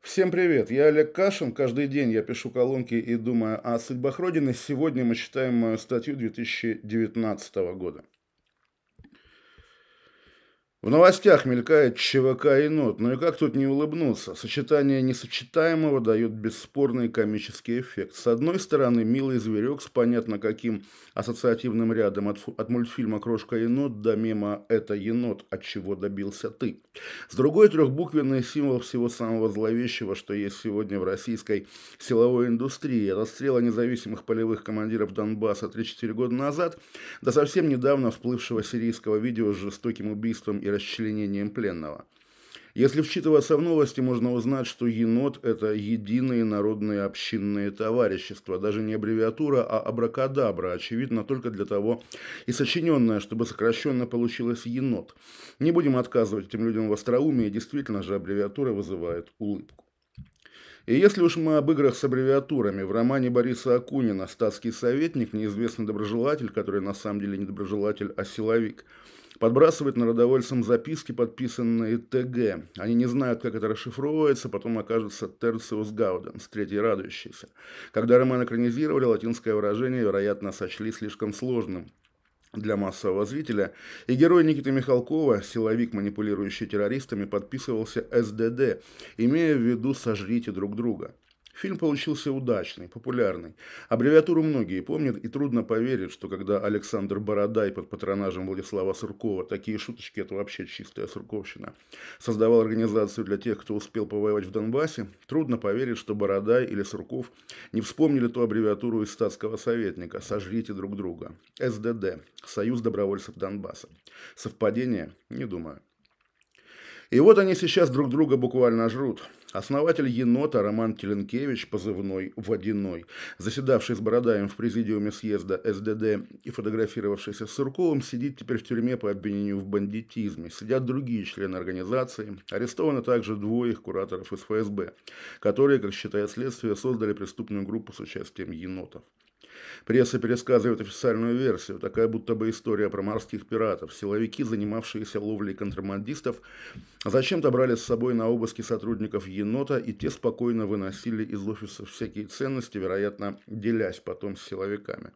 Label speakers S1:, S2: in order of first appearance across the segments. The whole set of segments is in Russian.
S1: Всем привет, я Олег Кашин. Каждый день я пишу колонки и думаю о судьбах Родины. Сегодня мы читаем мою статью 2019 года. В новостях мелькает ЧВК и нот, но ну и как тут не улыбнуться? Сочетание несочетаемого дает бесспорный комический эффект. С одной стороны, милый зверек с понятно каким ассоциативным рядом от, от мультфильма «Крошка енот» до мема «Это енот, от чего добился ты». С другой, трехбуквенный символ всего самого зловещего, что есть сегодня в российской силовой индустрии. расстрела независимых полевых командиров Донбасса 3-4 года назад до совсем недавно всплывшего сирийского видео с жестоким убийством и расчленением пленного. Если вчитываться в новости, можно узнать, что енот – это единые народные общинные товарищества. Даже не аббревиатура, а абракадабра, очевидно, только для того и сочиненное, чтобы сокращенно получилось енот. Не будем отказывать этим людям в остроумии, действительно же аббревиатура вызывает улыбку. И если уж мы об играх с аббревиатурами, в романе Бориса Акунина «Статский советник», неизвестный доброжелатель, который на самом деле не доброжелатель, а силовик – подбрасывает народовольцам записки, подписанные ТГ. Они не знают, как это расшифровывается, потом окажется Терциус Гауденс, третий радующийся. Когда роман экранизировали, латинское выражение, вероятно, сочли слишком сложным для массового зрителя, и герой Никиты Михалкова, силовик, манипулирующий террористами, подписывался СДД, имея в виду «сожрите друг друга». Фильм получился удачный, популярный. Аббревиатуру многие помнят, и трудно поверить, что когда Александр Бородай под патронажем Владислава Суркова, такие шуточки – это вообще чистая сурковщина, создавал организацию для тех, кто успел повоевать в Донбассе, трудно поверить, что Бородай или Сурков не вспомнили ту аббревиатуру из статского советника «Сожрите друг друга» – СДД – Союз добровольцев Донбасса. Совпадение? Не думаю. И вот они сейчас друг друга буквально жрут. Основатель «Енота» Роман Теленкевич, позывной «Водяной», заседавший с Бородаем в президиуме съезда СДД и фотографировавшийся с Сурковым, сидит теперь в тюрьме по обвинению в бандитизме. Сидят другие члены организации. Арестованы также двое их кураторов из ФСБ, которые, как считает следствие, создали преступную группу с участием енотов. Пресса пересказывает официальную версию, такая будто бы история про морских пиратов. Силовики, занимавшиеся ловлей контрабандистов, зачем-то брали с собой на обыски сотрудников енота, и те спокойно выносили из офиса всякие ценности, вероятно, делясь потом с силовиками.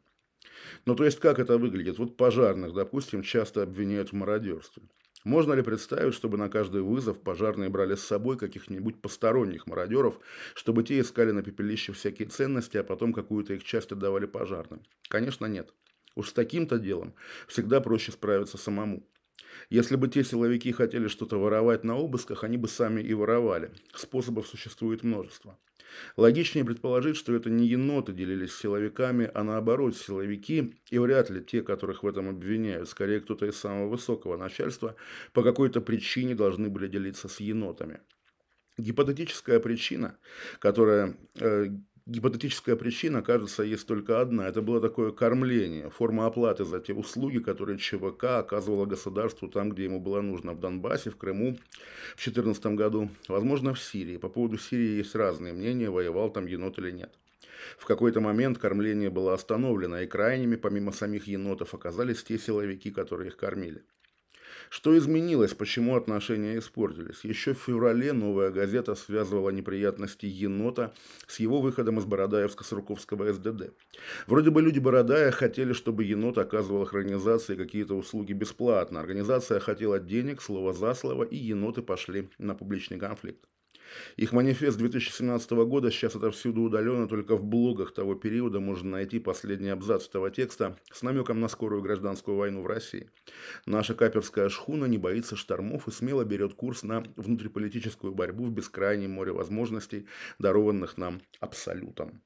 S1: Ну, то есть, как это выглядит? Вот пожарных, допустим, часто обвиняют в мародерстве. Можно ли представить, чтобы на каждый вызов пожарные брали с собой каких-нибудь посторонних мародеров, чтобы те искали на пепелище всякие ценности, а потом какую-то их часть отдавали пожарным? Конечно, нет. Уж с таким-то делом всегда проще справиться самому. Если бы те силовики хотели что-то воровать на обысках, они бы сами и воровали. Способов существует множество. Логичнее предположить, что это не еноты делились с силовиками, а наоборот силовики, и вряд ли те, которых в этом обвиняют, скорее кто-то из самого высокого начальства, по какой-то причине должны были делиться с енотами. Гипотетическая причина, которая э, гипотетическая причина, кажется, есть только одна. Это было такое кормление, форма оплаты за те услуги, которые ЧВК оказывала государству там, где ему было нужно, в Донбассе, в Крыму в 2014 году, возможно, в Сирии. По поводу Сирии есть разные мнения, воевал там енот или нет. В какой-то момент кормление было остановлено, и крайними, помимо самих енотов, оказались те силовики, которые их кормили. Что изменилось, почему отношения испортились? Еще в феврале «Новая газета» связывала неприятности енота с его выходом из Бородаевско-Сурковского СДД. Вроде бы люди Бородая хотели, чтобы енот оказывал организации какие-то услуги бесплатно. Организация хотела денег, слово за слово, и еноты пошли на публичный конфликт. Их манифест 2017 года сейчас отовсюду удален, и только в блогах того периода можно найти последний абзац этого текста с намеком на скорую гражданскую войну в России. Наша каперская шхуна не боится штормов и смело берет курс на внутриполитическую борьбу в бескрайнем море возможностей, дарованных нам абсолютом.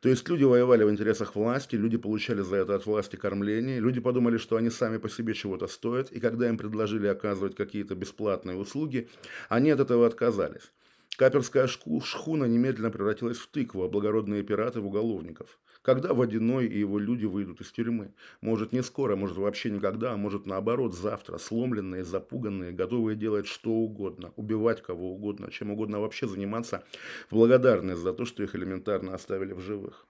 S1: То есть люди воевали в интересах власти, люди получали за это от власти кормление, люди подумали, что они сами по себе чего-то стоят, и когда им предложили оказывать какие-то бесплатные услуги, они от этого отказались. Каперская шхуна немедленно превратилась в тыкву, а благородные пираты в уголовников. Когда Водяной и его люди выйдут из тюрьмы? Может, не скоро, может, вообще никогда, а может, наоборот, завтра. Сломленные, запуганные, готовые делать что угодно, убивать кого угодно, чем угодно вообще заниматься, в благодарность за то, что их элементарно оставили в живых.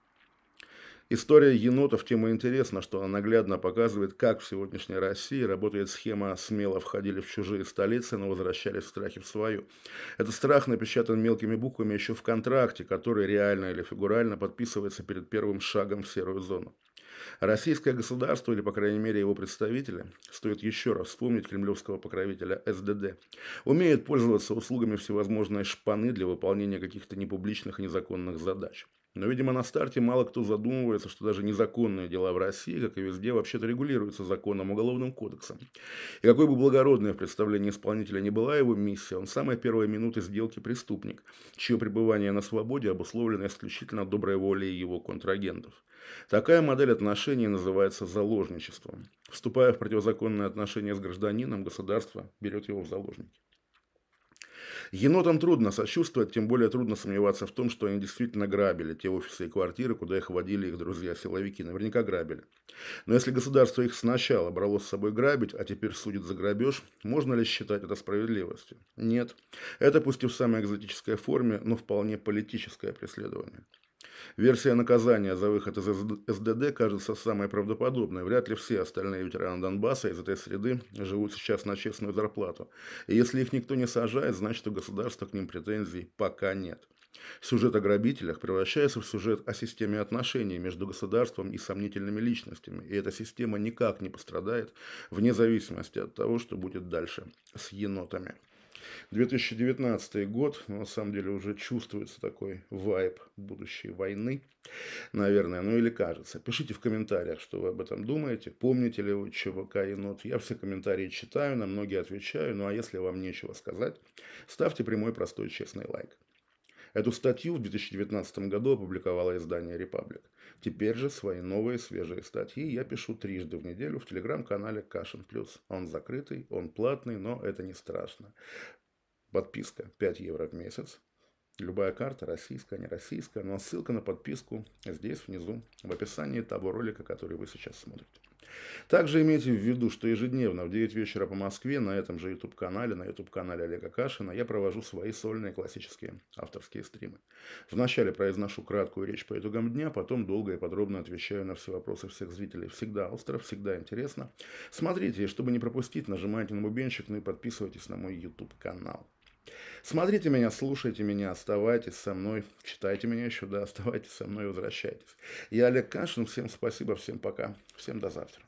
S1: История енотов тема интересна, что она наглядно показывает, как в сегодняшней России работает схема «смело входили в чужие столицы, но возвращались в страхе в свою». Этот страх напечатан мелкими буквами еще в контракте, который реально или фигурально подписывается перед первым шагом в серую зону. Российское государство, или, по крайней мере, его представители, стоит еще раз вспомнить кремлевского покровителя СДД, умеют пользоваться услугами всевозможной шпаны для выполнения каких-то непубличных и незаконных задач. Но, видимо, на старте мало кто задумывается, что даже незаконные дела в России, как и везде, вообще-то регулируются законом Уголовным кодексом. И какой бы благородной в представлении исполнителя не была его миссия, он с самой первой минуты сделки преступник, чье пребывание на свободе обусловлено исключительно доброй волей его контрагентов. Такая модель отношений называется заложничеством. Вступая в противозаконные отношения с гражданином, государство берет его в заложники. Енотам трудно сочувствовать, тем более трудно сомневаться в том, что они действительно грабили те офисы и квартиры, куда их водили их друзья-силовики. Наверняка грабили. Но если государство их сначала брало с собой грабить, а теперь судит за грабеж, можно ли считать это справедливостью? Нет. Это пусть и в самой экзотической форме, но вполне политическое преследование. Версия наказания за выход из СДД кажется самой правдоподобной. Вряд ли все остальные ветераны Донбасса из этой среды живут сейчас на честную зарплату. И если их никто не сажает, значит у государства к ним претензий пока нет. Сюжет о грабителях превращается в сюжет о системе отношений между государством и сомнительными личностями, и эта система никак не пострадает вне зависимости от того, что будет дальше с енотами. 2019 год, ну, на самом деле уже чувствуется такой вайб будущей войны, наверное, ну или кажется. Пишите в комментариях, что вы об этом думаете, помните ли вы ЧВК и нот. Я все комментарии читаю, на многие отвечаю, ну а если вам нечего сказать, ставьте прямой, простой, честный лайк. Эту статью в 2019 году опубликовало издание «Репаблик». Теперь же свои новые свежие статьи я пишу трижды в неделю в телеграм-канале Кашин Плюс. Он закрытый, он платный, но это не страшно. Подписка 5 евро в месяц. Любая карта, российская, не российская, но ссылка на подписку здесь внизу, в описании того ролика, который вы сейчас смотрите. Также имейте в виду, что ежедневно в 9 вечера по Москве на этом же YouTube-канале, на YouTube-канале Олега Кашина, я провожу свои сольные классические авторские стримы. Вначале произношу краткую речь по итогам дня, потом долго и подробно отвечаю на все вопросы всех зрителей. Всегда остро, всегда интересно. Смотрите, и чтобы не пропустить, нажимайте на бубенчик, ну и подписывайтесь на мой YouTube-канал. Смотрите меня, слушайте меня, оставайтесь со мной, читайте меня еще, да, оставайтесь со мной, возвращайтесь. Я Олег Кашин, всем спасибо, всем пока, всем до завтра.